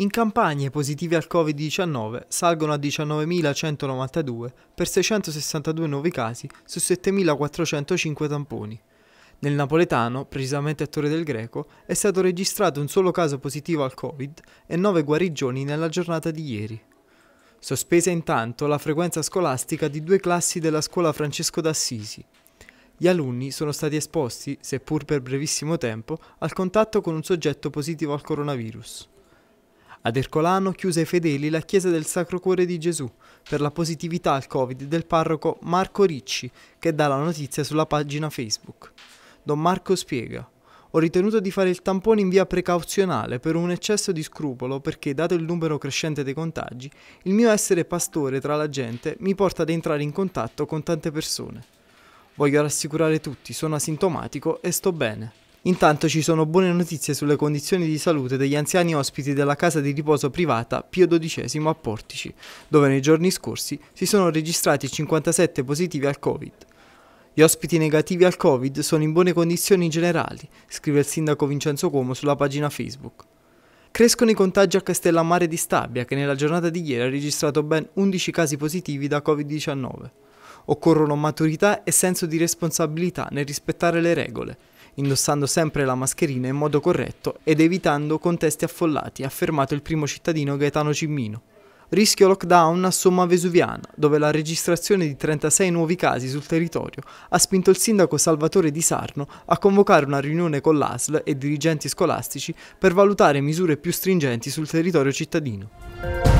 In campagna i positivi al Covid-19 salgono a 19.192 per 662 nuovi casi su 7.405 tamponi. Nel napoletano, precisamente a Torre del Greco, è stato registrato un solo caso positivo al Covid e 9 guarigioni nella giornata di ieri. Sospesa intanto la frequenza scolastica di due classi della scuola Francesco d'Assisi. Gli alunni sono stati esposti, seppur per brevissimo tempo, al contatto con un soggetto positivo al coronavirus. Ad Ercolano chiuse ai fedeli la chiesa del Sacro Cuore di Gesù per la positività al Covid del parroco Marco Ricci che dà la notizia sulla pagina Facebook. Don Marco spiega. Ho ritenuto di fare il tampone in via precauzionale per un eccesso di scrupolo perché, dato il numero crescente dei contagi, il mio essere pastore tra la gente mi porta ad entrare in contatto con tante persone. Voglio rassicurare tutti, sono asintomatico e sto bene. Intanto ci sono buone notizie sulle condizioni di salute degli anziani ospiti della casa di riposo privata Pio XII a Portici, dove nei giorni scorsi si sono registrati 57 positivi al Covid. Gli ospiti negativi al Covid sono in buone condizioni in generale, scrive il sindaco Vincenzo Como sulla pagina Facebook. Crescono i contagi a Castellammare di Stabia, che nella giornata di ieri ha registrato ben 11 casi positivi da Covid-19. Occorrono maturità e senso di responsabilità nel rispettare le regole, indossando sempre la mascherina in modo corretto ed evitando contesti affollati, ha affermato il primo cittadino Gaetano Cimmino. Rischio lockdown a Somma Vesuviana, dove la registrazione di 36 nuovi casi sul territorio ha spinto il sindaco Salvatore Di Sarno a convocare una riunione con l'ASL e dirigenti scolastici per valutare misure più stringenti sul territorio cittadino.